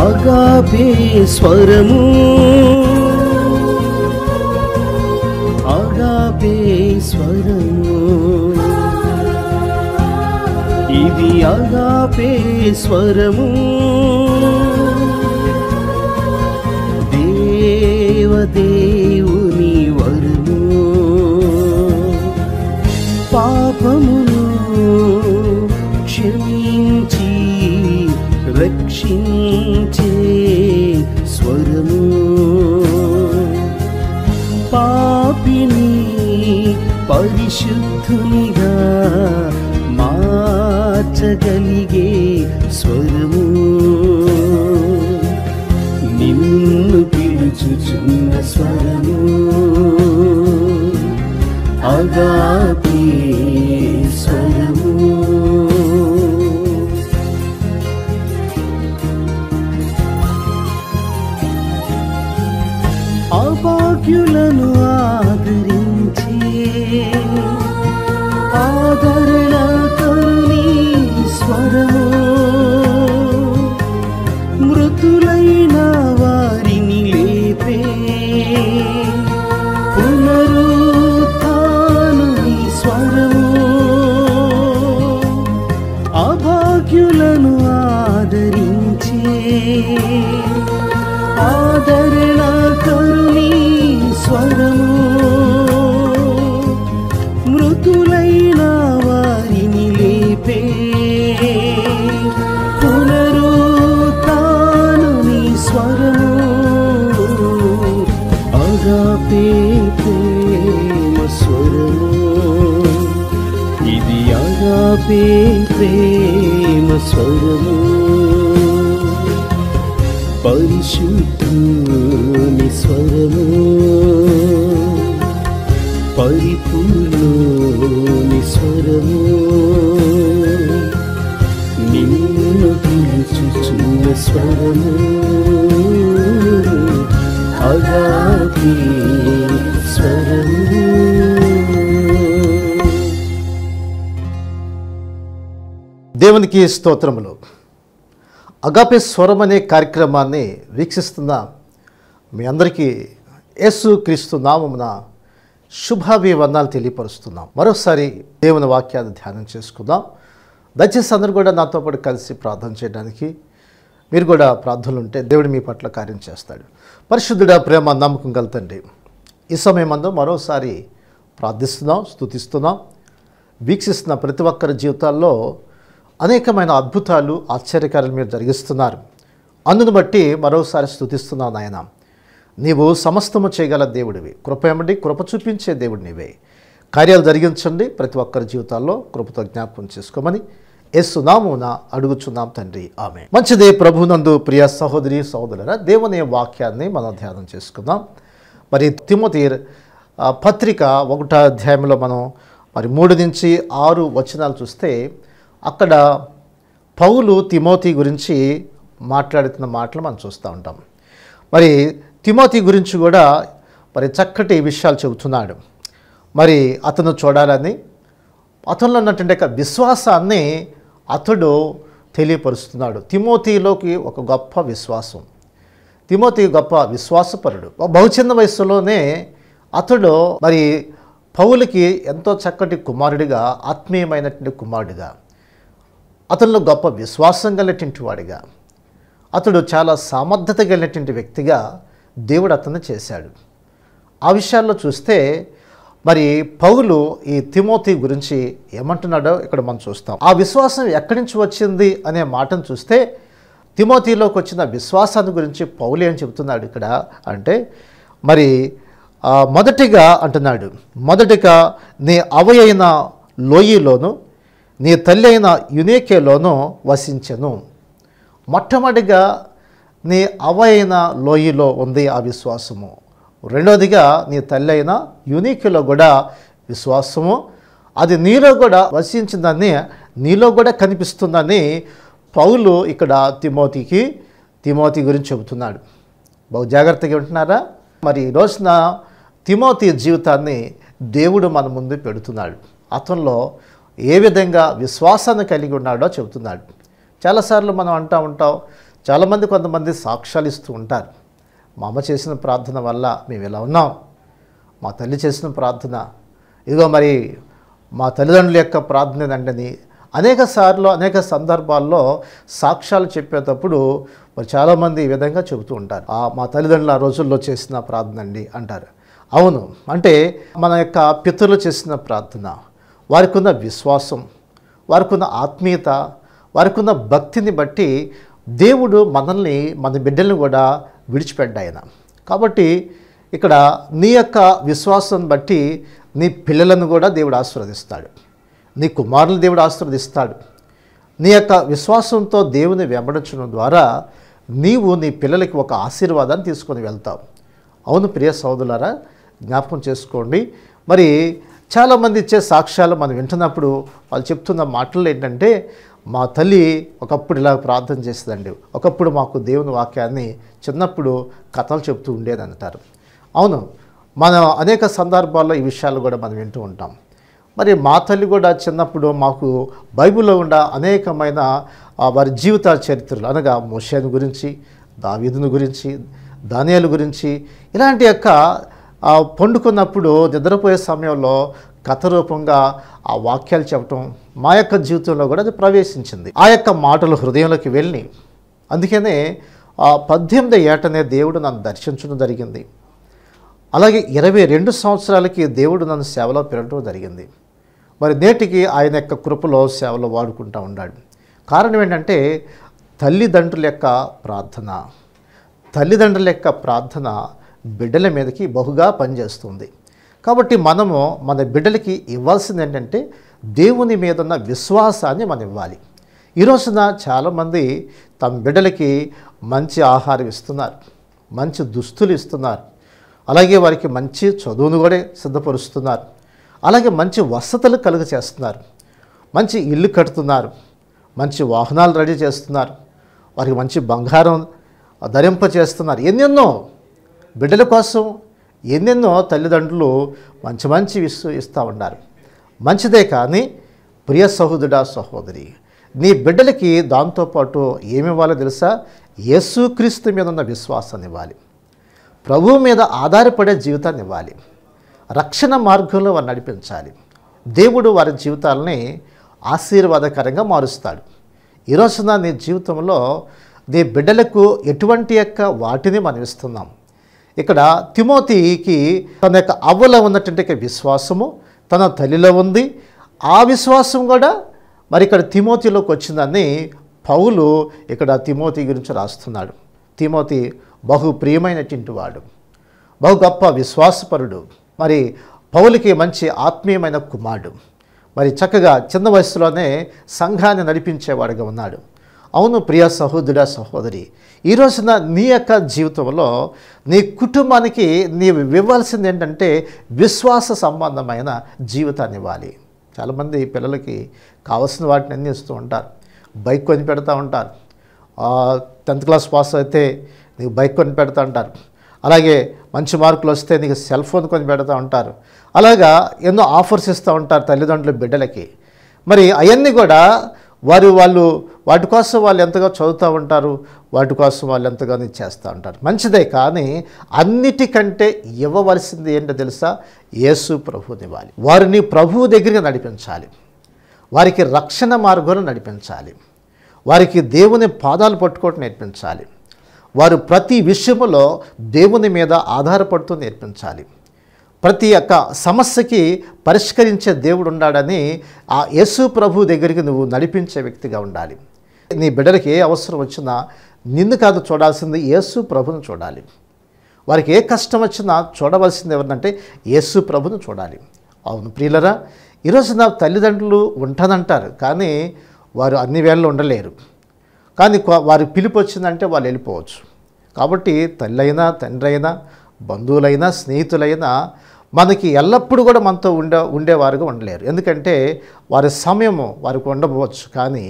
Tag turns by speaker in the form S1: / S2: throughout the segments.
S1: ఆగాపే స్వరము ఆగాపే స్వరము ఇది ఆగాపే స్వరము దేవదేవుని వరము పాపమును క్షమించి హర్షించే స్వరము పాపిని పరిశుద్ధునిగా మార్చగలిగే స్వరము నిన్ను పిలుచుచున్న స్వరము అగా ప్రేమ స్వరము పరిశుద్ధుని స్వరము పరిపూర్ణోని స్వరము నిన్ను పిలుచుచున్న స్వరము అగాపి
S2: స్వరము దేవునికి స్తోత్రములు అగాపే స్వరం అనే కార్యక్రమాన్ని వీక్షిస్తున్న మీ అందరికీ యేసు క్రీస్తు నామమున శుభాభివందనాలు తెలియపరుస్తున్నాం మరోసారి దేవుని వాక్యాన్ని ధ్యానం చేసుకుందాం దయచేసి అందరూ కూడా నాతో పాటు కలిసి ప్రార్థన చేయడానికి మీరు కూడా ప్రార్థనలు ఉంటే దేవుడు మీ పట్ల కార్యం చేస్తాడు పరిశుద్ధుడ ప్రేమ నమ్మకం కలతండి ఈ సమయం అందు మరోసారి ప్రార్థిస్తున్నాం స్థుతిస్తున్నాం వీక్షిస్తున్న ప్రతి ఒక్కరి జీవితాల్లో అనేకమైన అద్భుతాలు ఆశ్చర్యకారులు మీరు జరిగిస్తున్నారు అందును బట్టి మరోసారి స్థుతిస్తున్నావు నాయన నీవు సమస్తము చేయగల దేవుడివి కృపేమండి కృప చూపించే దేవుడినివే నీవే కార్యాలు జరిగించండి ప్రతి ఒక్కరి జీవితాల్లో కృపతో జ్ఞాపకం చేసుకోమని ఎస్సునామున అడుగుచున్నాం తండ్రి ఆమె మంచిదే ప్రభునందు ప్రియ సహోదరి సహోదరుల దేవుని వాక్యాన్ని మనం ధ్యానం చేసుకుందాం మరి తిమోతీర్ పత్రిక ఒకటో అధ్యాయంలో మనం మరి మూడు నుంచి ఆరు వచనాలు చూస్తే అక్కడ పౌలు తిమోతి గురించి మాట్లాడుతున్న మాటలు మనం చూస్తూ ఉంటాం మరి తిమోతి గురించి కూడా మరి చక్కటి విషయాలు చెబుతున్నాడు మరి అతను చూడాలని అతనిలో ఉన్నటువంటి విశ్వాసాన్ని అతడు తెలియపరుస్తున్నాడు తిమోతిలోకి ఒక గొప్ప విశ్వాసం తిమోతి గొప్ప విశ్వాసపరుడు బహుచిన్న వయస్సులోనే అతడు మరి పౌలకి ఎంతో చక్కటి కుమారుడిగా ఆత్మీయమైనటువంటి కుమారుడిగా అతను గొప్ప విశ్వాసం కలిగినటువంటి వాడిగా అతడు చాలా సామర్థ్యత కలిగినటువంటి వ్యక్తిగా దేవుడు అతను చేశాడు ఆ విషయాల్లో చూస్తే మరి పౌలు ఈ తిమోతి గురించి ఏమంటున్నాడో ఇక్కడ మనం చూస్తాం ఆ విశ్వాసం ఎక్కడి నుంచి వచ్చింది అనే మాటను చూస్తే తిమోతిలోకి వచ్చిన విశ్వాసాన్ని గురించి పౌలు ఏం చెబుతున్నాడు ఇక్కడ అంటే మరి మొదటిగా అంటున్నాడు మొదటిగా నీ అవయైన లోయలోను నీ తల్లి అయిన యునేకేలోనూ వసించెను మొట్టమొదటిగా నీ అయిన లోయలో ఉంది ఆ విశ్వాసము రెండవదిగా నీ తల్లి అయిన యునీక్లో కూడా విశ్వాసము అది నీలో కూడా వసించిందని నీలో కూడా కనిపిస్తుందని పౌలు ఇక్కడ తిమోతికి తిమోతి గురించి చెబుతున్నాడు బహు జాగ్రత్తగా ఉంటున్నారా మరి ఈ రోజున తిమోతి జీవితాన్ని దేవుడు మన ముందు పెడుతున్నాడు అతనిలో ఏ విధంగా విశ్వాసాన్ని కలిగి ఉన్నాడో చెబుతున్నాడు చాలాసార్లు మనం అంటూ ఉంటాం చాలామంది కొంతమంది సాక్ష్యాలు ఇస్తూ ఉంటారు మా అమ్మ చేసిన ప్రార్థన వల్ల మేము ఇలా ఉన్నాం మా తల్లి చేసిన ప్రార్థన ఇదిగో మరి మా తల్లిదండ్రుల యొక్క ప్రార్థన దండని అనేక సార్లు అనేక సందర్భాల్లో సాక్ష్యాలు చెప్పేటప్పుడు మరి చాలామంది ఈ విధంగా చెబుతూ ఉంటారు మా తల్లిదండ్రులు ఆ రోజుల్లో చేసిన ప్రార్థన అండి అంటారు అవును అంటే మన యొక్క పితరులు చేసిన ప్రార్థన వారికి ఉన్న విశ్వాసం వారికి ఉన్న ఆత్మీయత వారికి ఉన్న భక్తిని బట్టి దేవుడు మనల్ని మన బిడ్డల్ని కూడా విడిచిపెట్టాయన కాబట్టి ఇక్కడ నీ యొక్క విశ్వాసం బట్టి నీ పిల్లలను కూడా దేవుడు ఆశీర్వదిస్తాడు నీ కుమారులు దేవుడు ఆశీర్వదిస్తాడు నీ యొక్క విశ్వాసంతో దేవుని వెంబడించడం ద్వారా నీవు నీ పిల్లలకి ఒక ఆశీర్వాదాన్ని తీసుకొని వెళ్తావు అవును ప్రియ సోదరులారా జ్ఞాపకం చేసుకోండి మరి చాలామంది ఇచ్చే సాక్ష్యాలు మనం వింటున్నప్పుడు వాళ్ళు చెప్తున్న మాటలు ఏంటంటే మా తల్లి ఒకప్పుడు ఇలా ప్రార్థన చేస్తుందండి ఒకప్పుడు మాకు దేవుని వాక్యాన్ని చిన్నప్పుడు కథలు చెప్తూ ఉండేది అంటారు అవును మనం అనేక సందర్భాల్లో ఈ విషయాలు కూడా మనం వింటూ ఉంటాం మరి మా తల్లి కూడా చిన్నప్పుడు మాకు బైబిల్లో ఉన్న అనేకమైన వారి జీవిత చరిత్రలు అనగా మోషేను గురించి దావీదుని గురించి ధాన్యాల గురించి ఇలాంటి యొక్క పండుకున్నప్పుడు నిద్రపోయే సమయంలో కథ రూపంగా ఆ వాక్యాలు చెప్పటం మా యొక్క జీవితంలో కూడా అది ప్రవేశించింది ఆ యొక్క మాటలు హృదయంలోకి వెళ్ళి అందుకనే ఆ పద్దెనిమిది ఏటనే దేవుడు నన్ను దర్శించడం జరిగింది అలాగే ఇరవై రెండు సంవత్సరాలకి దేవుడు నన్ను సేవలో పెరగడం జరిగింది మరి నేటికి ఆయన యొక్క కృపలో సేవలో వాడుకుంటూ ఉన్నాడు కారణం ఏంటంటే తల్లిదండ్రుల యొక్క ప్రార్థన తల్లిదండ్రుల యొక్క ప్రార్థన బిడ్డల మీదకి బహుగా పనిచేస్తుంది కాబట్టి మనము మన బిడ్డలకి ఇవ్వాల్సింది ఏంటంటే దేవుని మీద ఉన్న విశ్వాసాన్ని మనం ఇవ్వాలి ఈ రోజున చాలామంది తమ బిడ్డలకి మంచి ఆహారం ఇస్తున్నారు మంచి దుస్తులు ఇస్తున్నారు అలాగే వారికి మంచి చదువును కూడా సిద్ధపరుస్తున్నారు అలాగే మంచి వసతులు కలుగ చేస్తున్నారు మంచి ఇల్లు కడుతున్నారు మంచి వాహనాలు రెడీ చేస్తున్నారు వారికి మంచి బంగారం ధరింప చేస్తున్నారు ఎన్నెన్నో బిడ్డల కోసం ఎన్నెన్నో తల్లిదండ్రులు మంచి మంచి ఇస్తూ ఇస్తూ ఉన్నారు మంచిదే కానీ ప్రియ సహోదరుడా సహోదరి నీ బిడ్డలకి దాంతోపాటు ఏమి ఇవ్వాలో తెలుసా యేసుక్రీస్తు మీద ఉన్న విశ్వాసాన్ని ఇవ్వాలి ప్రభువు మీద ఆధారపడే జీవితాన్ని ఇవ్వాలి రక్షణ మార్గంలో వారు నడిపించాలి దేవుడు వారి జీవితాలని ఆశీర్వాదకరంగా మారుస్తాడు ఈరోజున నీ జీవితంలో నీ బిడ్డలకు ఎటువంటి యొక్క వాటిని మనం ఇస్తున్నాం ఇక్కడ తిమోతికి తన యొక్క అవ్వలో ఉన్నటువంటి విశ్వాసము తన తల్లిలో ఉంది ఆ విశ్వాసం కూడా మరి ఇక్కడ తిమోతిలోకి వచ్చిందని పౌలు ఇక్కడ తిమోతి గురించి రాస్తున్నాడు తిమోతి బహు ప్రియమైనటువంటి వాడు బహు గొప్ప విశ్వాసపరుడు మరి పౌలకి మంచి ఆత్మీయమైన కుమారుడు మరి చక్కగా చిన్న వయసులోనే సంఘాన్ని నడిపించేవాడుగా ఉన్నాడు అవును ప్రియ సహోదరుడ సహోదరి ఈరోజున నీ యొక్క జీవితంలో నీ కుటుంబానికి నీవు ఇవ్వాల్సింది ఏంటంటే విశ్వాస సంబంధమైన జీవితాన్ని ఇవ్వాలి చాలామంది పిల్లలకి కావాల్సిన వాటిని అన్నీ ఇస్తూ ఉంటారు బైక్ కొని పెడతా ఉంటారు టెన్త్ క్లాస్ పాస్ అయితే నీకు బైక్ కొని పెడతా ఉంటారు అలాగే మంచి మార్కులు వస్తే నీకు సెల్ ఫోన్ కొని పెడతా ఉంటారు అలాగా ఎన్నో ఆఫర్స్ ఇస్తూ ఉంటారు తల్లిదండ్రులు బిడ్డలకి మరి అవన్నీ కూడా వారు వాళ్ళు వాటి కోసం వాళ్ళు ఎంతగా చదువుతూ ఉంటారు వాటి కోసం వాళ్ళు ఎంతగానో చేస్తూ ఉంటారు మంచిదే కానీ అన్నిటికంటే ఇవ్వవలసింది ఏంటో తెలుసా యేసు ప్రభువుని ఇవ్వాలి వారిని ప్రభువు దగ్గరికి నడిపించాలి వారికి రక్షణ మార్గంలో నడిపించాలి వారికి దేవుని పాదాలు పట్టుకోవటం నేర్పించాలి వారు ప్రతి విషయంలో దేవుని మీద ఆధారపడుతూ నేర్పించాలి ప్రతి ఒక్క సమస్యకి పరిష్కరించే దేవుడు ఉన్నాడని ఆ యేసు ప్రభు దగ్గరికి నువ్వు నడిపించే వ్యక్తిగా ఉండాలి నీ బిడ్డలకి ఏ అవసరం వచ్చినా నిన్ను కాదు చూడాల్సింది యేసు ప్రభును చూడాలి వారికి ఏ కష్టం వచ్చినా చూడవలసింది ఎవరినంటే యేసు ప్రభును చూడాలి అవును ప్రియులరా ఈరోజు నా తల్లిదండ్రులు ఉంటుందంటారు కానీ వారు అన్ని వేళలు ఉండలేరు కానీ వారి పిలుపు వచ్చిందంటే వాళ్ళు వెళ్ళిపోవచ్చు కాబట్టి తల్లి అయినా తండ్రి అయినా బంధువులైనా స్నేహితులైనా మనకి ఎల్లప్పుడూ కూడా మనతో ఉండే ఉండేవారుగా ఉండలేరు ఎందుకంటే వారి సమయము వారికి ఉండబోవచ్చు కానీ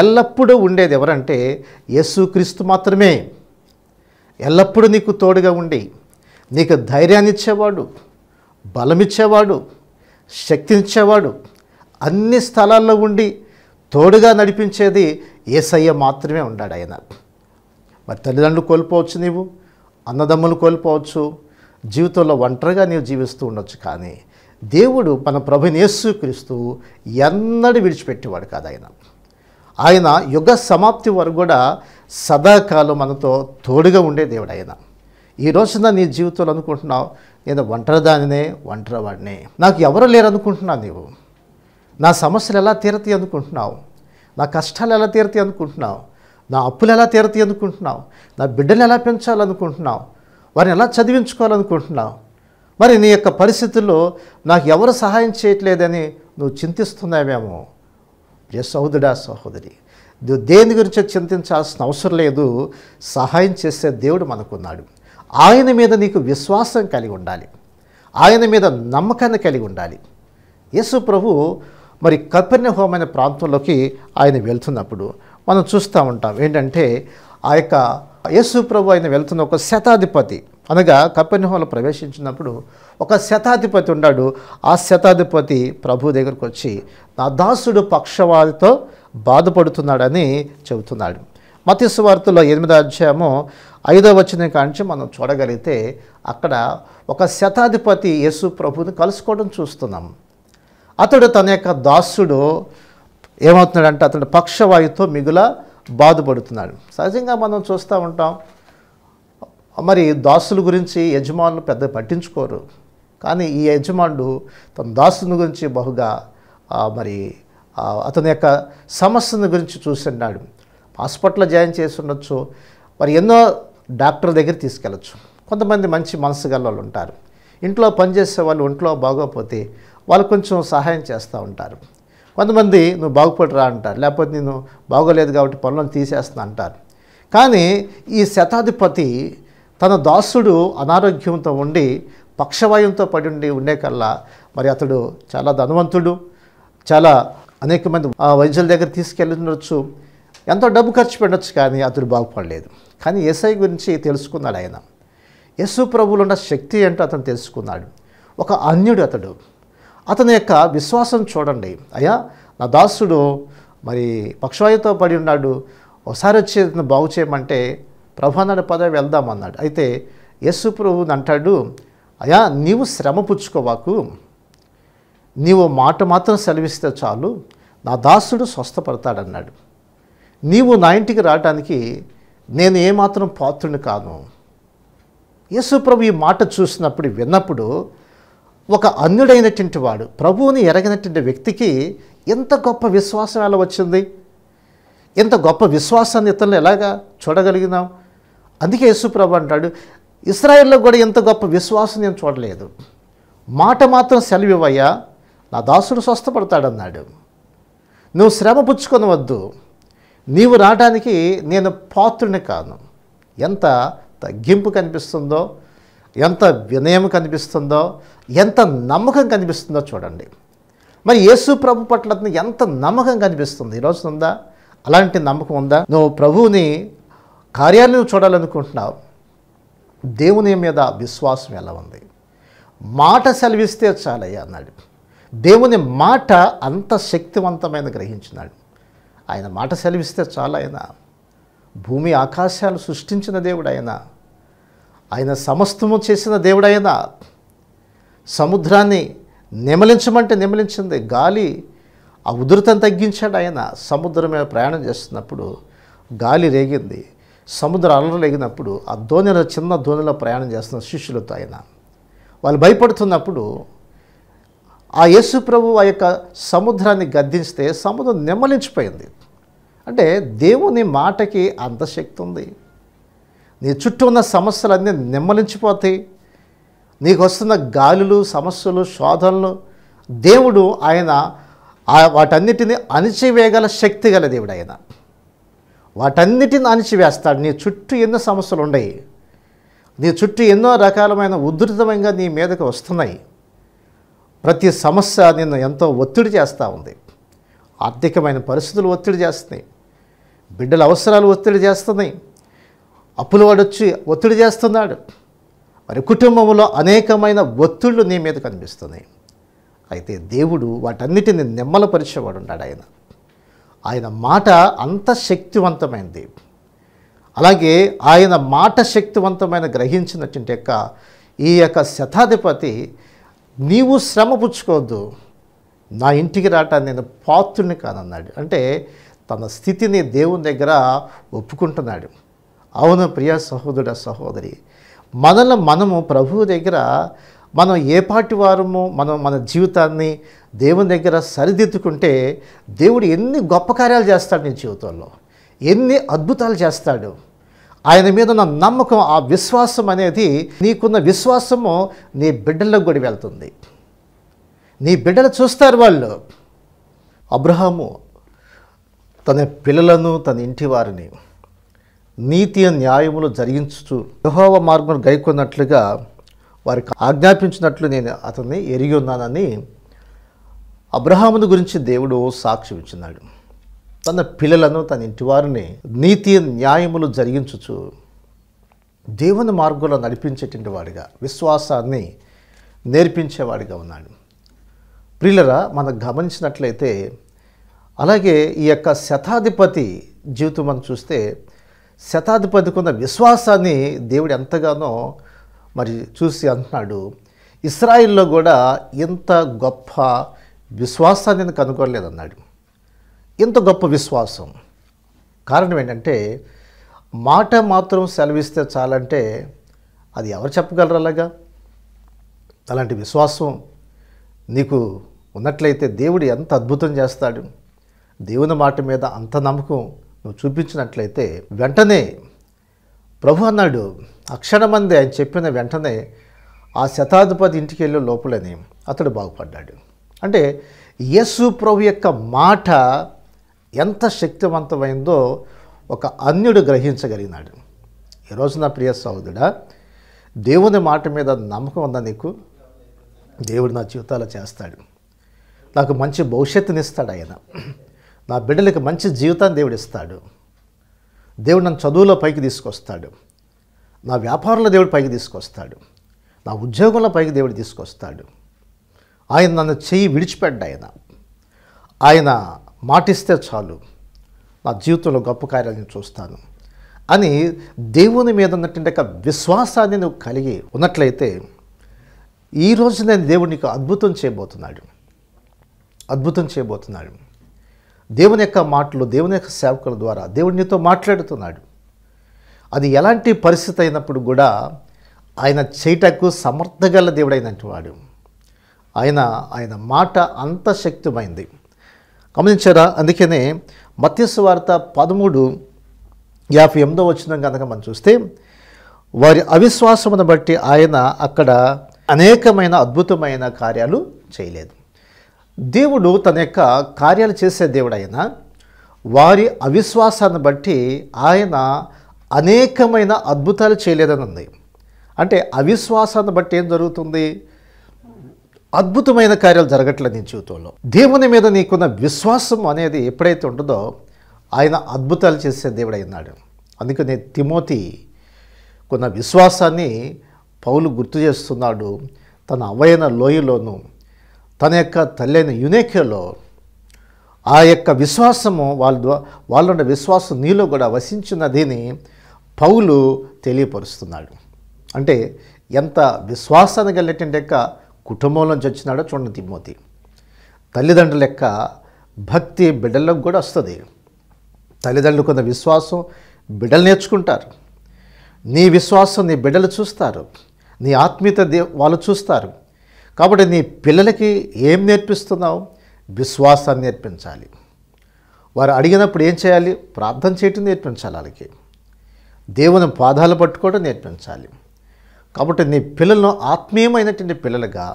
S2: ఎల్లప్పుడూ ఉండేది ఎవరంటే యేసుక్రీస్తు మాత్రమే ఎల్లప్పుడూ నీకు తోడుగా ఉండి నీకు ధైర్యాన్ని ఇచ్చేవాడు బలమిచ్చేవాడు శక్తినిచ్చేవాడు అన్ని స్థలాల్లో ఉండి తోడుగా నడిపించేది ఏసయ్య మాత్రమే ఉన్నాడు ఆయన మరి తల్లిదండ్రులు కోల్పోవచ్చు నీవు అన్నదమ్ములు కోల్పోవచ్చు జీవితంలో ఒంటరిగా నీవు జీవిస్తూ ఉండొచ్చు కానీ దేవుడు మన ప్రభునేసు క్రీస్తు ఎన్నడూ విడిచిపెట్టేవాడు కాదు ఆయన ఆయన యుగ సమాప్తి వరకు కూడా సదాకాలం మనతో తోడుగా ఉండే దేవుడు ఆయన ఈ రోజున నీ జీవితంలో అనుకుంటున్నావు నేను దానినే ఒంటరివాడిని నాకు ఎవరు లేరు అనుకుంటున్నావు నీవు నా సమస్యలు ఎలా తీరతాయి అనుకుంటున్నావు నా కష్టాలు ఎలా తీరతాయి అనుకుంటున్నావు నా అప్పులు ఎలా తీరతాయి అనుకుంటున్నావు నా బిడ్డలు ఎలా పెంచాలనుకుంటున్నావు వారిని ఎలా చదివించుకోవాలనుకుంటున్నావు మరి నీ యొక్క పరిస్థితుల్లో నాకు ఎవరు సహాయం చేయట్లేదని నువ్వు చింతిస్తున్నావేమో ప్రియ సహోదరుడా సహోదరి దేని గురించి చింతించాల్సిన అవసరం లేదు సహాయం చేసే దేవుడు మనకున్నాడు ఆయన మీద నీకు విశ్వాసం కలిగి ఉండాలి ఆయన మీద నమ్మకాన్ని కలిగి ఉండాలి యేసు ప్రభు మరి కపెర్ణ ప్రాంతంలోకి ఆయన వెళ్తున్నప్పుడు మనం చూస్తూ ఉంటాం ఏంటంటే ఆ యొక్క యేసు ప్రభు ఆయన వెళ్తున్న ఒక శతాధిపతి అనగా కపెర్ణహోమలో ప్రవేశించినప్పుడు ఒక శతాధిపతి ఉన్నాడు ఆ శతాధిపతి ప్రభు దగ్గరకు వచ్చి నా దాసుడు పక్షవాదితో బాధపడుతున్నాడని చెబుతున్నాడు వార్తలో ఎనిమిదో అధ్యాయము ఐదో వచ్చిన కాంచి మనం చూడగలిగితే అక్కడ ఒక శతాధిపతి యేసు ప్రభుని కలుసుకోవడం చూస్తున్నాం అతడు తన యొక్క దాసుడు ఏమవుతున్నాడంటే అతడు పక్షవాయుతో మిగుల బాధపడుతున్నాడు సహజంగా మనం చూస్తూ ఉంటాం మరి దాసుల గురించి యజమానులు పెద్ద పట్టించుకోరు కానీ ఈ యజమానుడు తన దాసుని గురించి బహుగా మరి అతని యొక్క సమస్యను గురించి చూసిన్నాడు హాస్పిటల్లో జాయిన్ చేసి ఉండొచ్చు మరి ఎన్నో డాక్టర్ దగ్గర తీసుకెళ్ళచ్చు కొంతమంది మంచి మనసు వాళ్ళు ఉంటారు ఇంట్లో పనిచేసే వాళ్ళు ఒంట్లో బాగోపోతే వాళ్ళు కొంచెం సహాయం చేస్తూ ఉంటారు కొంతమంది నువ్వు బాగుపడరా అంటారు లేకపోతే నేను బాగోలేదు కాబట్టి పనులను తీసేస్తున్నా అంటారు కానీ ఈ శతాధిపతి తన దాసుడు అనారోగ్యంతో ఉండి పక్షవాయుంతో పడి ఉండి ఉండే కల్లా మరి అతడు చాలా ధనవంతుడు చాలా అనేక మంది వైద్యుల దగ్గర తీసుకెళ్ళినొచ్చు ఎంతో డబ్బు ఖర్చు పెట్టచ్చు కానీ అతడు బాగుపడలేదు కానీ ఎస్ఐ గురించి తెలుసుకున్నాడు ఆయన యశు ప్రభువులు ఉన్న శక్తి ఏంటో అతను తెలుసుకున్నాడు ఒక అన్యుడు అతడు అతని యొక్క విశ్వాసం చూడండి అయ్యా నా దాసుడు మరి పక్షవాయుతో పడి ఉన్నాడు ఒకసారి వచ్చి అతను బాగు చేయమంటే ప్రభానాడు పదవి పద వెళ్దామన్నాడు అయితే యేసు ప్రభుని అంటాడు అయ్యా నీవు శ్రమ పుచ్చుకోవాకు నీవు మాట మాత్రం సెలవిస్తే చాలు నా దాసుడు స్వస్థపడతాడన్నాడు నీవు నా ఇంటికి రావడానికి నేను ఏమాత్రం పాత్రుని కాను యేసుప్రభు ప్రభు ఈ మాట చూసినప్పుడు విన్నప్పుడు ఒక అన్యుడైనటువంటి వాడు ప్రభువుని ఎరగినటువంటి వ్యక్తికి ఎంత గొప్ప విశ్వాసం ఎలా వచ్చింది ఎంత గొప్ప విశ్వాసాన్ని ఇతరులు ఎలాగా చూడగలిగినాం అందుకే ప్రభు అంటాడు ఇస్రాయల్లో కూడా ఇంత గొప్ప విశ్వాసం నేను చూడలేదు మాట మాత్రం సెలవివయ్యా నా దాసుడు స్వస్థపడతాడన్నాడు నువ్వు శ్రమ పుచ్చుకొనవద్దు నీవు రావడానికి నేను పాత్రుని కాను ఎంత తగ్గింపు కనిపిస్తుందో ఎంత వినయం కనిపిస్తుందో ఎంత నమ్మకం కనిపిస్తుందో చూడండి మరి యేసు ప్రభు పట్ల ఎంత నమ్మకం కనిపిస్తుంది ఈరోజు ఉందా అలాంటి నమ్మకం ఉందా నువ్వు ప్రభువుని కార్యాలను చూడాలనుకుంటున్నావు దేవుని మీద విశ్వాసం ఎలా ఉంది మాట సెలవిస్తే చాలయ్యా అన్నాడు దేవుని మాట అంత శక్తివంతమైన గ్రహించినాడు ఆయన మాట సెలవిస్తే చాలా ఆయన భూమి ఆకాశాలు సృష్టించిన దేవుడు ఆయన ఆయన సమస్తము చేసిన దేవుడైన సముద్రాన్ని నిమలించమంటే నిమలించింది గాలి ఆ ఉధృతం తగ్గించాడు ఆయన సముద్రం మీద ప్రయాణం చేస్తున్నప్పుడు గాలి రేగింది సముద్ర అలలు రేగినప్పుడు ఆ దోణిలో చిన్న దోణిలో ప్రయాణం చేస్తున్న శిష్యులతో ఆయన వాళ్ళు భయపడుతున్నప్పుడు ఆ యేసు ప్రభు ఆ యొక్క సముద్రాన్ని గద్దించితే సముద్రం నిమ్మలించిపోయింది అంటే దేవుని మాటకి అంత శక్తి ఉంది నీ చుట్టూ ఉన్న సమస్యలన్నీ నెమ్మలించిపోతాయి నీకు వస్తున్న గాలులు సమస్యలు శోధనలు దేవుడు ఆయన వాటన్నిటిని అణిచివేయగల శక్తి గల దేవుడు ఆయన వాటన్నిటిని అణిచివేస్తాడు నీ చుట్టూ ఎన్నో సమస్యలు ఉన్నాయి నీ చుట్టూ ఎన్నో రకాలమైన ఉధృతమైన నీ మీదకు వస్తున్నాయి ప్రతి సమస్య నిన్ను ఎంతో ఒత్తిడి చేస్తూ ఉంది ఆర్థికమైన పరిస్థితులు ఒత్తిడి చేస్తున్నాయి బిడ్డల అవసరాలు ఒత్తిడి చేస్తున్నాయి అప్పుల వాడు వచ్చి ఒత్తిడి చేస్తున్నాడు మరి కుటుంబంలో అనేకమైన ఒత్తిళ్లు నీ మీద కనిపిస్తున్నాయి అయితే దేవుడు వాటన్నిటిని నెమ్మలపరిచేవాడు ఉన్నాడు ఆయన ఆయన మాట అంత శక్తివంతమైనది అలాగే ఆయన మాట శక్తివంతమైన గ్రహించినటువంటి యొక్క ఈ యొక్క శతాధిపతి నీవు శ్రమ పుచ్చుకోవద్దు నా ఇంటికి రావటాన్ని నేను పాత్రుని కానన్నాడు అంటే తన స్థితిని దేవుని దగ్గర ఒప్పుకుంటున్నాడు అవును ప్రియ సహోదరుడ సహోదరి మనల్ని మనము ప్రభువు దగ్గర మనం ఏ పాటి వారము మనం మన జీవితాన్ని దేవుని దగ్గర సరిదిద్దుకుంటే దేవుడు ఎన్ని గొప్ప కార్యాలు చేస్తాడు నీ జీవితంలో ఎన్ని అద్భుతాలు చేస్తాడు ఆయన మీద ఉన్న నమ్మకం ఆ విశ్వాసం అనేది నీకున్న విశ్వాసము నీ బిడ్డలకు కూడా వెళ్తుంది నీ బిడ్డలు చూస్తారు వాళ్ళు అబ్రహాము తన పిల్లలను తన ఇంటి వారిని నీతి న్యాయములు జరిగించు యహోవ మార్గం గైకొన్నట్లుగా వారికి ఆజ్ఞాపించినట్లు నేను అతన్ని ఎరిగి ఉన్నానని అబ్రహాముని గురించి దేవుడు సాక్షి ఇచ్చినాడు తన పిల్లలను తన ఇంటివారిని నీతి న్యాయములు జరిగించుచు దేవుని మార్గంలో నడిపించేటువంటి వాడిగా విశ్వాసాన్ని నేర్పించేవాడిగా ఉన్నాడు ప్రియులరా మనం గమనించినట్లయితే అలాగే ఈ యొక్క శతాధిపతి జీవితం మనం చూస్తే శతాది పొందుకున్న విశ్వాసాన్ని దేవుడు ఎంతగానో మరి చూసి అంటున్నాడు ఇస్రాయిల్లో కూడా ఇంత గొప్ప విశ్వాసాన్ని నేను కనుగొనలేదన్నాడు ఇంత గొప్ప విశ్వాసం కారణం ఏంటంటే మాట మాత్రం సెలవిస్తే చాలంటే అది ఎవరు చెప్పగలరు అలాగా అలాంటి విశ్వాసం నీకు ఉన్నట్లయితే దేవుడు ఎంత అద్భుతం చేస్తాడు దేవుని మాట మీద అంత నమ్మకం నువ్వు చూపించినట్లయితే వెంటనే ప్రభు అన్నాడు అక్షరమంది ఆయన చెప్పిన వెంటనే ఆ శతాధిపతి ఇంటికి వెళ్ళే లోపలనే అతడు బాగుపడ్డాడు అంటే యేసు ప్రభు యొక్క మాట ఎంత శక్తివంతమైందో ఒక అన్యుడు గ్రహించగలిగినాడు ఈరోజు నా ప్రియ సహోదరుడా దేవుని మాట మీద నమ్మకం ఉందా నీకు దేవుడు నా జీవితాలు చేస్తాడు నాకు మంచి భవిష్యత్తునిస్తాడు ఆయన నా బిడ్డలకి మంచి జీవితాన్ని దేవుడు ఇస్తాడు దేవుడు నన్ను చదువులో పైకి తీసుకొస్తాడు నా వ్యాపారంలో దేవుడు పైకి తీసుకొస్తాడు నా ఉద్యోగంలో పైకి దేవుడు తీసుకొస్తాడు ఆయన నన్ను చెయ్యి విడిచిపెడ్డ ఆయన ఆయన మాటిస్తే చాలు నా జీవితంలో గొప్ప కార్యాలను చూస్తాను అని దేవుని మీద ఉన్నటువంటి ఒక విశ్వాసాన్ని నువ్వు కలిగి ఉన్నట్లయితే ఈరోజు నేను దేవుడు నీకు అద్భుతం చేయబోతున్నాడు అద్భుతం చేయబోతున్నాడు దేవుని యొక్క మాటలు దేవుని యొక్క సేవకుల ద్వారా దేవుడినితో మాట్లాడుతున్నాడు అది ఎలాంటి పరిస్థితి అయినప్పుడు కూడా ఆయన చేయటకు సమర్థగల దేవుడైనటువంటి వాడు ఆయన ఆయన మాట అంత శక్తిమైంది గమనించారా అందుకనే మత్స్సు వార్త పదమూడు యాభై ఎనిమిదో వచ్చిన కనుక మనం చూస్తే వారి అవిశ్వాసమును బట్టి ఆయన అక్కడ అనేకమైన అద్భుతమైన కార్యాలు చేయలేదు దేవుడు తన యొక్క కార్యాలు చేసే దేవుడు ఆయన వారి అవిశ్వాసాన్ని బట్టి ఆయన అనేకమైన అద్భుతాలు చేయలేదని ఉంది అంటే అవిశ్వాసాన్ని బట్టి ఏం జరుగుతుంది అద్భుతమైన కార్యాలు జరగట్లేదు నీ జీవితంలో దేవుని మీద నీకున్న విశ్వాసం అనేది ఎప్పుడైతే ఉంటుందో ఆయన అద్భుతాలు చేసే దేవుడు అయినాడు అందుకనే తిమోతి కొన్న విశ్వాసాన్ని పౌలు గుర్తు చేస్తున్నాడు తన అవయన లోయలోనూ తన యొక్క తల్లైన యునేకేలో ఆ యొక్క విశ్వాసము వాళ్ళ ద్వారా ఉన్న విశ్వాసం నీలో కూడా వసించినదిని పౌలు తెలియపరుస్తున్నాడు అంటే ఎంత విశ్వాసాన్ని కలిగినటువంటి యొక్క కుటుంబంలో నుంచి వచ్చినాడో చూడండి తిమ్మోతి తల్లిదండ్రుల యొక్క భక్తి బిడ్డలకు కూడా వస్తుంది తల్లిదండ్రులు కొంత విశ్వాసం బిడ్డలు నేర్చుకుంటారు నీ విశ్వాసం నీ బిడ్డలు చూస్తారు నీ ఆత్మీయత దే వాళ్ళు చూస్తారు కాబట్టి నీ పిల్లలకి ఏం నేర్పిస్తున్నావు విశ్వాసాన్ని నేర్పించాలి వారు అడిగినప్పుడు ఏం చేయాలి ప్రార్థన చేయటం నేర్పించాలి వాళ్ళకి దేవుని పాదాలు పట్టుకోవడం నేర్పించాలి కాబట్టి నీ పిల్లలను ఆత్మీయమైనటువంటి పిల్లలుగా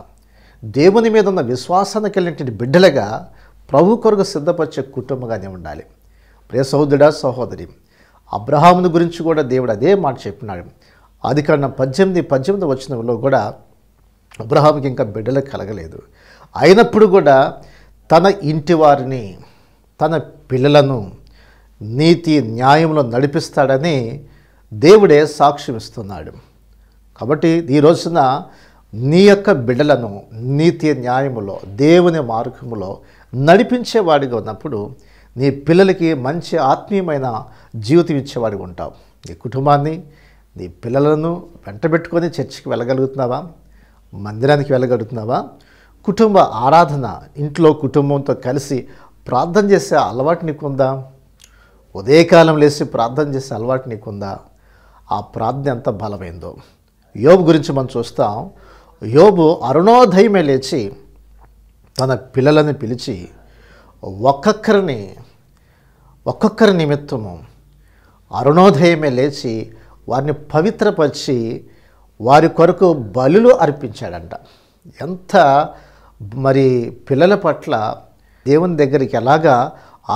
S2: దేవుని మీద ఉన్న విశ్వాసానికి కలిగినటువంటి బిడ్డలుగా ప్రభు కొరకు సిద్ధపరిచే కుటుంబంగానే ఉండాలి ప్రియ సహోదరుడా సహోదరి అబ్రహాముని గురించి కూడా దేవుడు అదే మాట చెప్పినాడు అది పద్దెనిమిది పద్దెనిమిది వచ్చినలో కూడా అబ్రహాంకి ఇంకా బిడ్డలు కలగలేదు అయినప్పుడు కూడా తన ఇంటి వారిని తన పిల్లలను నీతి న్యాయంలో నడిపిస్తాడని దేవుడే సాక్ష్యం ఇస్తున్నాడు కాబట్టి ఈ రోజున నీ యొక్క బిడ్డలను నీతి న్యాయములో దేవుని మార్గములో నడిపించేవాడిగా ఉన్నప్పుడు నీ పిల్లలకి మంచి ఆత్మీయమైన జీవితం ఇచ్చేవాడిగా ఉంటావు నీ కుటుంబాన్ని నీ పిల్లలను వెంటబెట్టుకొని చర్చికి వెళ్ళగలుగుతున్నావా మందిరానికి వెళ్ళగలుగుతున్నావా కుటుంబ ఆరాధన ఇంట్లో కుటుంబంతో కలిసి ప్రార్థన చేసే అలవాటు నీకుందా ఉదయకాలం లేచి ప్రార్థన చేసే అలవాటు నీకుందా ఆ ప్రార్థన ఎంత బలమైందో యోబు గురించి మనం చూస్తాం యోబు అరుణోదయమే లేచి తన పిల్లలని పిలిచి ఒక్కొక్కరిని ఒక్కొక్కరి నిమిత్తము అరుణోదయమే లేచి వారిని పవిత్రపరిచి వారి కొరకు బలులు అర్పించాడంట ఎంత మరి పిల్లల పట్ల దేవుని దగ్గరికి ఎలాగా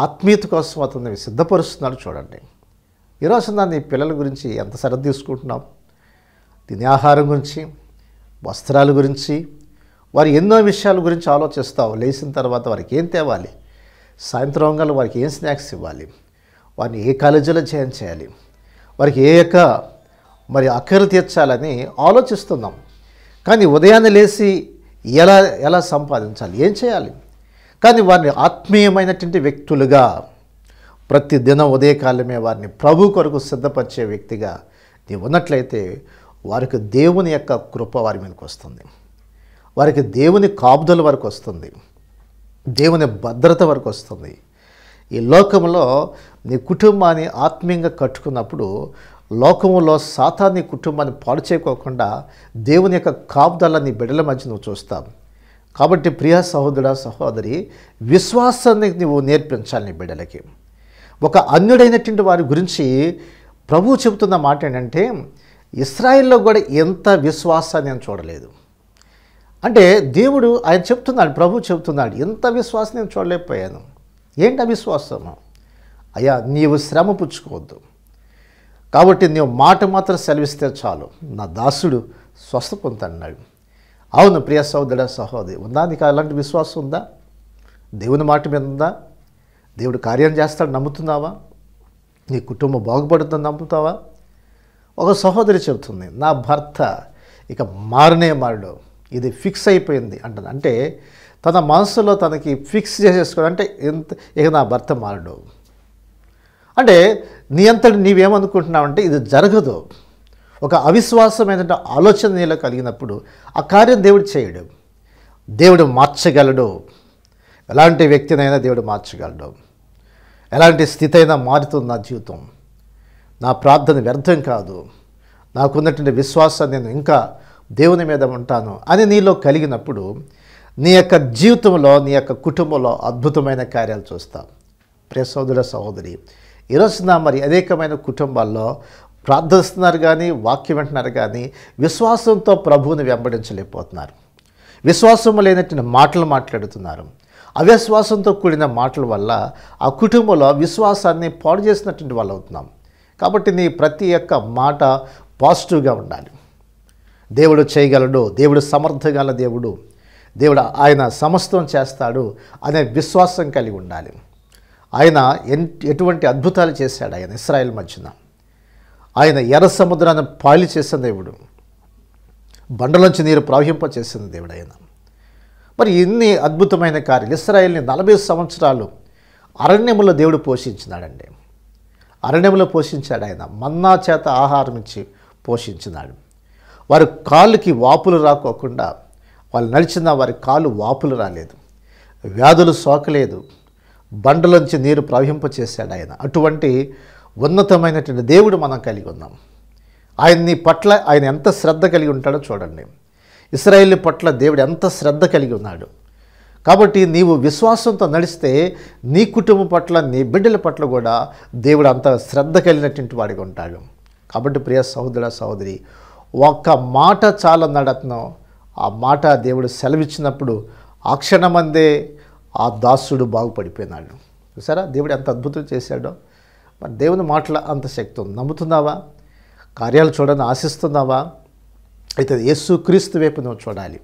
S2: ఆత్మీయత కోసం అతన్ని సిద్ధపరుస్తున్నాడు చూడండి ఈరోజు దాన్ని పిల్లల గురించి ఎంత శ్రద్ధ తీసుకుంటున్నాం తినే ఆహారం గురించి వస్త్రాల గురించి వారు ఎన్నో విషయాల గురించి ఆలోచిస్తావు లేచిన తర్వాత వారికి ఏం తేవాలి సాయంత్రం గల వారికి ఏం స్నాక్స్ ఇవ్వాలి వారిని ఏ కాలేజీలో జాయిన్ చేయాలి వారికి ఏ యొక్క మరి అక్కరు తీర్చాలని ఆలోచిస్తున్నాం కానీ ఉదయాన్నే లేచి ఎలా ఎలా సంపాదించాలి ఏం చేయాలి కానీ వారిని ఆత్మీయమైనటువంటి వ్యక్తులుగా ప్రతి దిన ఉదయకాలమే వారిని ప్రభు కొరకు సిద్ధపరిచే వ్యక్తిగా నీవు ఉన్నట్లయితే వారికి దేవుని యొక్క కృప వారి మీదకి వస్తుంది వారికి దేవుని కాపుదల వరకు వస్తుంది దేవుని భద్రత వరకు వస్తుంది ఈ లోకంలో నీ కుటుంబాన్ని ఆత్మీయంగా కట్టుకున్నప్పుడు లోకములో సాతాన్ని కుటుంబాన్ని పాడు చేయకోకుండా దేవుని యొక్క కాపుదలని బిడ్డల మధ్య నువ్వు చూస్తావు కాబట్టి ప్రియ సహోదర సహోదరి విశ్వాసాన్ని నువ్వు నేర్పించాలి నీ బిడ్డలకి ఒక అన్యుడైనటువంటి వారి గురించి ప్రభు చెబుతున్న మాట ఏంటంటే ఇస్రాయిల్లో కూడా ఎంత విశ్వాసాన్ని నేను చూడలేదు అంటే దేవుడు ఆయన చెప్తున్నాడు ప్రభు చెబుతున్నాడు ఎంత విశ్వాసం నేను చూడలేకపోయాను ఏంటి అవిశ్వాసము అయ్యా నీవు శ్రమ పుచ్చుకోవద్దు కాబట్టి నీవు మాట మాత్రం సెలవిస్తే చాలు నా దాసుడు స్వస్థ పొందుతాడు అవును ప్రియ సహోదర సహోదరి ఉందా నీకు అలాంటి విశ్వాసం ఉందా దేవుని మాట మీద ఉందా దేవుడు కార్యం చేస్తాడు నమ్ముతున్నావా నీ కుటుంబం బాగుపడుతుందని నమ్ముతావా ఒక సహోదరి చెబుతుంది నా భర్త ఇక మారనే మారడు ఇది ఫిక్స్ అయిపోయింది అంటుంది అంటే తన మనసులో తనకి ఫిక్స్ చేసేసుకోవడం అంటే ఎంత ఇక నా భర్త మారడు అంటే నీ అంతటి నీవేమనుకుంటున్నావంటే ఇది జరగదు ఒక అవిశ్వాసమైన ఆలోచన నీలో కలిగినప్పుడు ఆ కార్యం దేవుడు చేయడు దేవుడు మార్చగలడు ఎలాంటి వ్యక్తినైనా దేవుడు మార్చగలడు ఎలాంటి స్థితి అయినా మారుతుంది నా జీవితం నా ప్రార్థన వ్యర్థం కాదు నాకున్నటువంటి విశ్వాసాన్ని నేను ఇంకా దేవుని మీద ఉంటాను అని నీలో కలిగినప్పుడు నీ యొక్క జీవితంలో నీ యొక్క కుటుంబంలో అద్భుతమైన కార్యాలు చూస్తా ప్రియ సోదర సహోదరి ఈరోజున మరి అనేకమైన కుటుంబాల్లో ప్రార్థిస్తున్నారు కానీ వాక్యం వింటున్నారు కానీ విశ్వాసంతో ప్రభువుని వెంబడించలేకపోతున్నారు విశ్వాసం లేనట్టు మాటలు మాట్లాడుతున్నారు అవిశ్వాసంతో కూడిన మాటల వల్ల ఆ కుటుంబంలో విశ్వాసాన్ని పాడు చేసినటువంటి వాళ్ళు అవుతున్నాం కాబట్టి నీ ప్రతి యొక్క మాట పాజిటివ్గా ఉండాలి దేవుడు చేయగలడు దేవుడు సమర్థగల దేవుడు దేవుడు ఆయన సమస్తం చేస్తాడు అనే విశ్వాసం కలిగి ఉండాలి ఆయన ఎటువంటి అద్భుతాలు చేశాడు ఆయన ఇస్రాయల్ మధ్యన ఆయన ఎర్ర సముద్రాన్ని పాలి చేసిన దేవుడు బండలోంచి నీరు ప్రవహింపచేసిన దేవుడు ఆయన మరి ఇన్ని అద్భుతమైన కార్యాలు ఇస్రాయల్ని నలభై సంవత్సరాలు అరణ్యములో దేవుడు పోషించినాడండి అరణ్యములో పోషించాడు ఆయన మన్నా చేత ఆహారం ఇచ్చి పోషించినాడు వారి కాళ్ళకి వాపులు రాకోకుండా వాళ్ళు నడిచిన వారి కాలు వాపులు రాలేదు వ్యాధులు సోకలేదు బండలోంచి నీరు ప్రవహింపచేశాడు ఆయన అటువంటి ఉన్నతమైనటువంటి దేవుడు మనం కలిగి ఉన్నాం ఆయన్ని పట్ల ఆయన ఎంత శ్రద్ధ కలిగి ఉంటాడో చూడండి ఇస్రాయేల్ పట్ల దేవుడు ఎంత శ్రద్ధ కలిగి ఉన్నాడు కాబట్టి నీవు విశ్వాసంతో నడిస్తే నీ కుటుంబం పట్ల నీ బిడ్డల పట్ల కూడా దేవుడు అంత శ్రద్ధ కలిగినటువంటి వాడిగా ఉంటాడు కాబట్టి ప్రియ సహోదర సహోదరి ఒక్క మాట చాలా అతను ఆ మాట దేవుడు సెలవిచ్చినప్పుడు ఆ క్షణమందే ఆ దాసుడు బాగుపడిపోయినాడు చూసారా దేవుడు ఎంత అద్భుతం చేశాడో మరి దేవుని మాటల అంత శక్తి ఉంది నమ్ముతున్నావా కార్యాలు చూడని ఆశిస్తున్నావా అయితే యేసుక్రీస్తు వైపు నువ్వు చూడాలి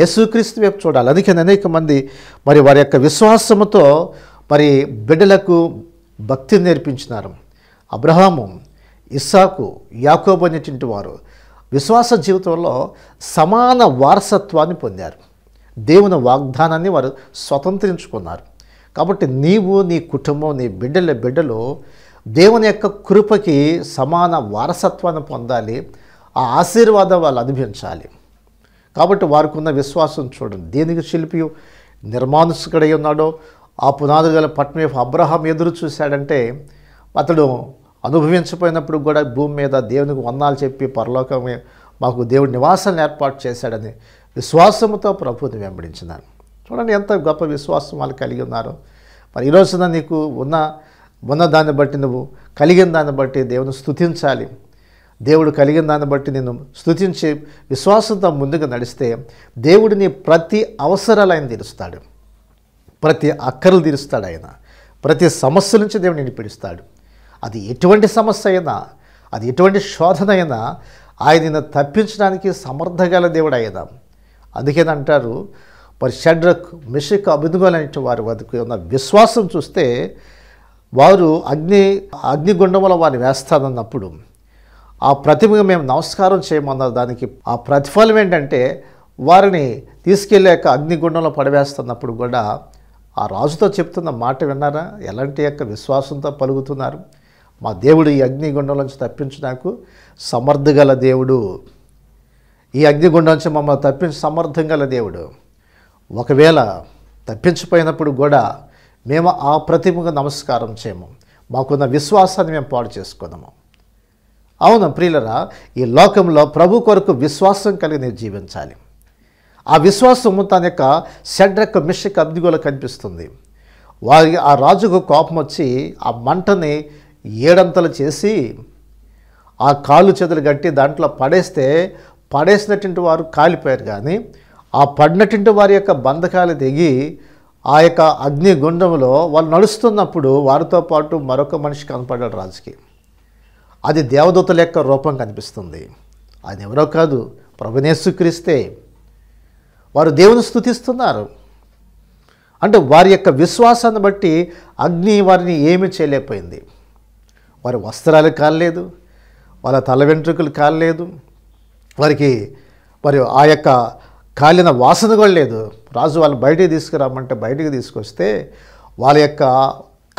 S2: యేసుక్రీస్తు వైపు చూడాలి అందుకని అనేక మంది మరి వారి యొక్క విశ్వాసముతో మరి బిడ్డలకు భక్తిని నేర్పించినారు అబ్రహాము ఇస్సాకు యాకోబు అనేటువంటి వారు విశ్వాస జీవితంలో సమాన వారసత్వాన్ని పొందారు దేవుని వాగ్దానాన్ని వారు స్వతంత్రించుకున్నారు కాబట్టి నీవు నీ కుటుంబం నీ బిడ్డల బిడ్డలు దేవుని యొక్క కృపకి సమాన వారసత్వాన్ని పొందాలి ఆ ఆశీర్వాదం వాళ్ళు అనుభవించాలి కాబట్టి వారికి ఉన్న విశ్వాసం చూడండి దేనికి శిల్పి నిర్మానుసుకుడై ఉన్నాడో ఆ పునాదు గల పట్నం అబ్రహాం ఎదురు చూశాడంటే అతడు అనుభవించపోయినప్పుడు కూడా భూమి మీద దేవునికి వందాలు చెప్పి పరలోకమే మాకు దేవుడు నివాసాన్ని ఏర్పాటు చేశాడని విశ్వాసముతో ప్రభుని వెంబడించినాను చూడండి ఎంత గొప్ప విశ్వాసం వాళ్ళు కలిగి ఉన్నారు మరి ఈరోజున నీకు ఉన్న ఉన్న దాన్ని బట్టి నువ్వు కలిగిన దాన్ని బట్టి దేవుని స్థుతించాలి దేవుడు కలిగిన దాన్ని బట్టి నేను స్థుతించి విశ్వాసంతో ముందుకు నడిస్తే దేవుడిని ప్రతి అవసరాలు ఆయన తీరుస్తాడు ప్రతి అక్కరలు తీరుస్తాడు ఆయన ప్రతి సమస్య నుంచి దేవుడిని పిలుస్తాడు అది ఎటువంటి సమస్య అయినా అది ఎటువంటి శోధన అయినా ఆయన తప్పించడానికి సమర్థగల దేవుడు అయినా అందుకని అంటారు మరి షడ్రక్ మిషక్ అభిదుగలంటి వారి వద్దకు ఉన్న విశ్వాసం చూస్తే వారు అగ్ని అగ్నిగుండముల వారిని వేస్తానన్నప్పుడు ఆ ప్రతిమకు మేము నమస్కారం చేయమన్న దానికి ఆ ప్రతిఫలం ఏంటంటే వారిని తీసుకెళ్ళాక అగ్నిగుండంలో పడవేస్తున్నప్పుడు కూడా ఆ రాజుతో చెప్తున్న మాట విన్నారా ఎలాంటి యొక్క విశ్వాసంతో పలుకుతున్నారు మా దేవుడు ఈ అగ్నిగుండం నుంచి తప్పించడానికి సమర్థగల దేవుడు ఈ అగ్నిగుండం నుంచి మమ్మల్ని తప్పించి సమర్థం గల దేవుడు ఒకవేళ తప్పించిపోయినప్పుడు కూడా మేము ఆ ప్రతిమకు నమస్కారం చేయము మాకున్న విశ్వాసాన్ని మేము పాడు చేసుకున్నాము అవును ప్రియులరా ఈ లోకంలో ప్రభు కొరకు విశ్వాసం కలిగి నేను జీవించాలి ఆ విశ్వాసము తన యొక్క షడ్రక్క మిషక్ అబ్దిగోలో కనిపిస్తుంది వారి ఆ రాజుకు కోపం వచ్చి ఆ మంటని ఏడంతలు చేసి ఆ కాళ్ళు చేతులు గట్టి దాంట్లో పడేస్తే పడేసినటువంటి వారు కాలిపోయారు కానీ ఆ పడినటువంటి వారి యొక్క బంధకాలు దిగి ఆ యొక్క అగ్నిగుండంలో వాళ్ళు నడుస్తున్నప్పుడు వారితో పాటు మరొక మనిషి కనపడ్డాడు రాజుకి అది దేవదూతల యొక్క రూపం కనిపిస్తుంది ఆయన ఎవరో కాదు ప్రభునేసుక్రీస్తే వారు దేవుని స్థుతిస్తున్నారు అంటే వారి యొక్క విశ్వాసాన్ని బట్టి అగ్ని వారిని ఏమి చేయలేకపోయింది వారి వస్త్రాలు కాలేదు వాళ్ళ తల వెంట్రుకలు కాలేదు వారికి వారి ఆ యొక్క కాలిన వాసన కూడా లేదు రాజు వాళ్ళు బయటికి తీసుకురామంటే బయటికి తీసుకొస్తే వాళ్ళ యొక్క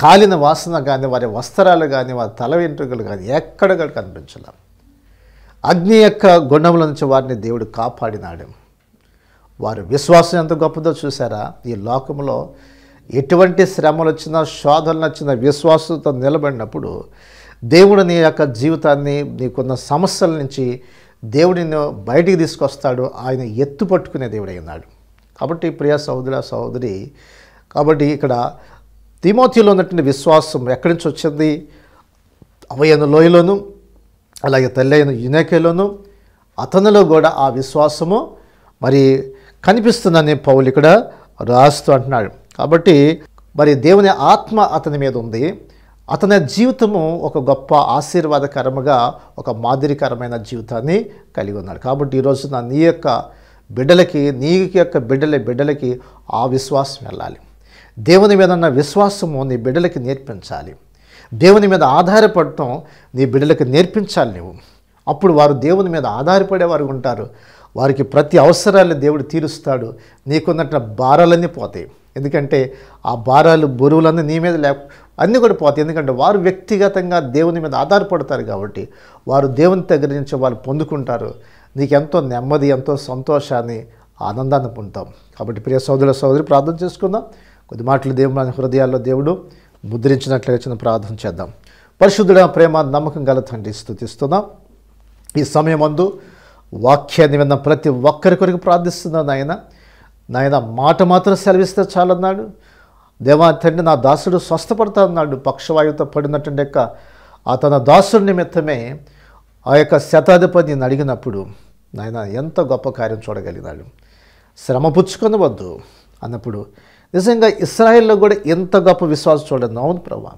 S2: కాలిన వాసన కానీ వారి వస్త్రాలు కానీ వారి తల వెంట్రుకలు కానీ ఎక్కడ కనిపించలే అగ్ని యొక్క గుణముల నుంచి వారిని దేవుడు కాపాడినాడు వారు విశ్వాసం ఎంత గొప్పదో చూసారా ఈ లోకంలో ఎటువంటి శ్రమలు వచ్చినా శోధనలు వచ్చినా విశ్వాసంతో నిలబడినప్పుడు దేవుడు నీ యొక్క జీవితాన్ని నీకున్న సమస్యల నుంచి దేవుడిని బయటికి తీసుకొస్తాడు ఆయన ఎత్తు పట్టుకునే దేవుడై ఉన్నాడు కాబట్టి ప్రియ సహోదర సహోదరి కాబట్టి ఇక్కడ తిమోతిలో ఉన్నటువంటి విశ్వాసం ఎక్కడి నుంచి వచ్చింది అవయన లోయలోను అలాగే తల్లి అయిన అతనిలో కూడా ఆ విశ్వాసము మరి కనిపిస్తుందని పౌలు ఇక్కడ రాస్తూ అంటున్నాడు కాబట్టి మరి దేవుని ఆత్మ అతని మీద ఉంది అతని జీవితము ఒక గొప్ప ఆశీర్వాదకరముగా ఒక మాదిరికరమైన జీవితాన్ని కలిగి ఉన్నాడు కాబట్టి ఈరోజు నా నీ యొక్క బిడ్డలకి నీ యొక్క బిడ్డల బిడ్డలకి ఆ విశ్వాసం వెళ్ళాలి దేవుని మీద ఉన్న విశ్వాసము నీ బిడ్డలకి నేర్పించాలి దేవుని మీద ఆధారపడటం నీ బిడ్డలకు నేర్పించాలి నువ్వు అప్పుడు వారు దేవుని మీద ఆధారపడేవారు ఉంటారు వారికి ప్రతి అవసరాన్ని దేవుడు తీరుస్తాడు నీకున్నట్టు భారాలన్నీ పోతాయి ఎందుకంటే ఆ భారాలు బరువులన్నీ నీ మీద లేక అన్నీ కూడా పోతాయి ఎందుకంటే వారు వ్యక్తిగతంగా దేవుని మీద ఆధారపడతారు కాబట్టి వారు దేవుని దగ్గర నుంచి వాళ్ళు పొందుకుంటారు నీకు ఎంతో నెమ్మది ఎంతో సంతోషాన్ని ఆనందాన్ని పొందుతాం కాబట్టి ప్రియ సోదరుల సోదరి ప్రార్థన చేసుకుందాం కొద్ది మాటలు దేవుని హృదయాల్లో దేవుడు ముద్రించినట్లుగా చిన్న ప్రార్థన చేద్దాం పరిశుద్ధుడ ప్రేమ నమ్మకం గల తండ్రి స్థుతిస్తున్నాం ఈ సమయం అందు వాక్యాన్ని విన్న ప్రతి ఒక్కరి కొరకు ప్రార్థిస్తున్నాను నాయన నాయన మాట మాత్రం సెలవిస్తే చాలన్నాడు దేవా తండ్రి నా దాసుడు స్వస్థపడతా అన్నాడు పక్షవాయువుతో పడినటువంటి యొక్క ఆ తన దాసుడి నిమిత్తమే ఆ యొక్క శతాధిపతిని అడిగినప్పుడు నాయన ఎంత గొప్ప కార్యం చూడగలిగినాడు శ్రమ వద్దు అన్నప్పుడు నిజంగా ఇస్రాయిల్లో కూడా ఎంత గొప్ప విశ్వాసం చూడండి అవును ప్రభా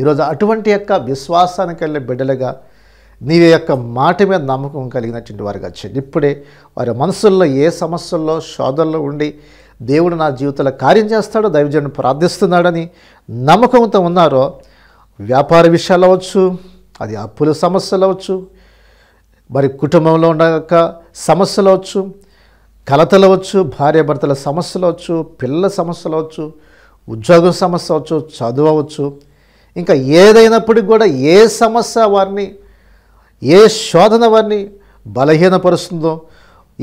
S2: ఈరోజు అటువంటి యొక్క విశ్వాసానికి వెళ్ళే బిడ్డలుగా నీ యొక్క మాట మీద నమ్మకం కలిగినటువంటి వారికి వచ్చింది ఇప్పుడే వారి మనసుల్లో ఏ సమస్యల్లో శోధనలో ఉండి దేవుడు నా జీవితంలో కార్యం చేస్తాడో దైవజనుడు ప్రార్థిస్తున్నాడని నమ్మకంతో ఉన్నారో వ్యాపార విషయాలు అవచ్చు అది అప్పుల సమస్యలు అవచ్చు మరి కుటుంబంలో ఉండక సమస్యలు అవచ్చు కలతలు అవచ్చు భార్యాభర్తల సమస్యలు అవచ్చు పిల్లల సమస్యలు అవచ్చు ఉద్యోగం సమస్య అవచ్చు చదువు అవచ్చు ఇంకా ఏదైనప్పటికి కూడా ఏ సమస్య వారిని ఏ శోధన వారిని బలహీనపరుస్తుందో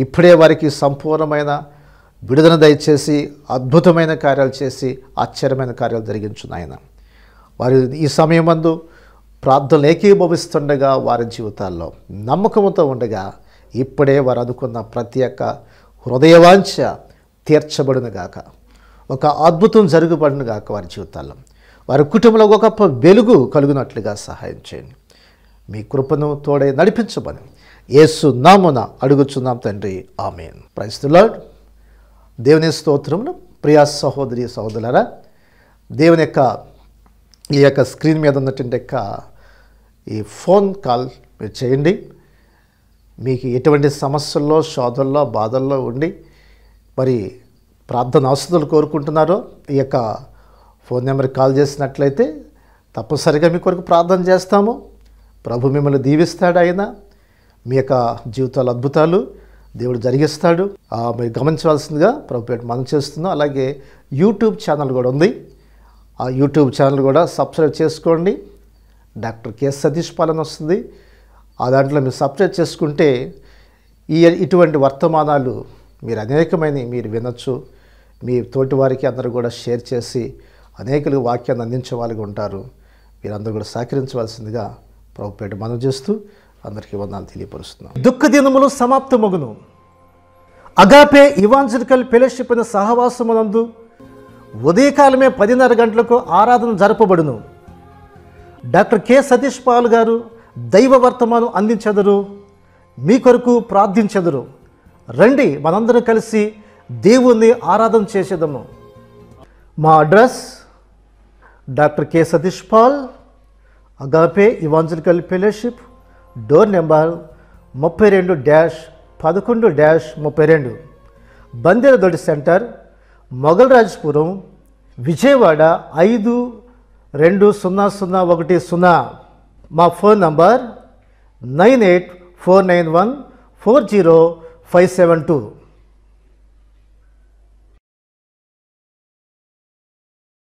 S2: ఇప్పుడే వారికి సంపూర్ణమైన విడుదల దయచేసి అద్భుతమైన కార్యాలు చేసి ఆశ్చర్యమైన కార్యాలు జరిగించు నాయన వారి ఈ సమయం మందు ప్రార్థనలు ఏకీభవిస్తుండగా వారి జీవితాల్లో నమ్మకంతో ఉండగా ఇప్పుడే వారు అనుకున్న ప్రతి ఒక్క హృదయవాంఛ తీర్చబడిన గాక ఒక అద్భుతం జరుగుబడిన గాక వారి జీవితాల్లో వారి కుటుంబంలో ఒక గొప్ప వెలుగు కలుగునట్లుగా సహాయం చేయండి మీ కృపను తోడే నడిపించమని యేసు నామున అడుగుచున్నాం తండ్రి ఆమెన్ ప్రైస్ ది లార్డ్ దేవుని స్తోత్రములు ప్రియా సహోదరి సహోదరులరా దేవుని యొక్క ఈ యొక్క స్క్రీన్ మీద ఉన్నటువంటి యొక్క ఈ ఫోన్ కాల్ మీరు చేయండి మీకు ఎటువంటి సమస్యల్లో శోధల్లో బాధల్లో ఉండి మరి ప్రార్థన అవసరాలు కోరుకుంటున్నారో ఈ యొక్క ఫోన్ నెంబర్ కాల్ చేసినట్లయితే తప్పనిసరిగా మీ కొరకు ప్రార్థన చేస్తాము ప్రభు మిమ్మల్ని దీవిస్తాడు ఆయన మీ యొక్క జీవితాల అద్భుతాలు దేవుడు జరిగిస్తాడు మీరు గమనించవలసిందిగా ప్రభుపేట మనం చేస్తున్నాం అలాగే యూట్యూబ్ ఛానల్ కూడా ఉంది ఆ యూట్యూబ్ ఛానల్ కూడా సబ్స్క్రైబ్ చేసుకోండి డాక్టర్ కె సతీష్ పాలన వస్తుంది ఆ దాంట్లో మీరు సబ్స్క్రైబ్ చేసుకుంటే ఈ ఇటువంటి వర్తమానాలు మీరు అనేకమైన మీరు వినొచ్చు మీ తోటి వారికి అందరూ కూడా షేర్ చేసి అనేకలు వాక్యాన్ని అందించే వాళ్ళుగా ఉంటారు మీరందరూ కూడా సహకరించవలసిందిగా ప్రభుపేట మనం చేస్తూ అందరికీ వందనాలు తెలియపరుస్తున్నాను దుఃఖ దినములు సమాప్తమగును అగాపే ఇవాంజలికల్ ఫెలోషిప్ అయిన సహవాసమునందు ఉదయకాలమే పదిన్నర గంటలకు ఆరాధన జరపబడును డాక్టర్ కె సతీష్ పాల్ గారు దైవ వర్తమానం అందించెదరు మీ కొరకు ప్రార్థించెదరు రండి మనందరం కలిసి దేవుణ్ణి ఆరాధన చేసేదము మా address doctor K Satish Paul agape evangelical fellowship door number ముప్పై రెండు డ్యాష్ పదకొండు డ్యాష్ ముప్పై రెండు బందేర సెంటర్ మొఘల్రాజ్పురం విజయవాడ ఐదు రెండు సున్నా సున్నా ఒకటి సున్నా మా phone number nine eight four nine one four zero five seven two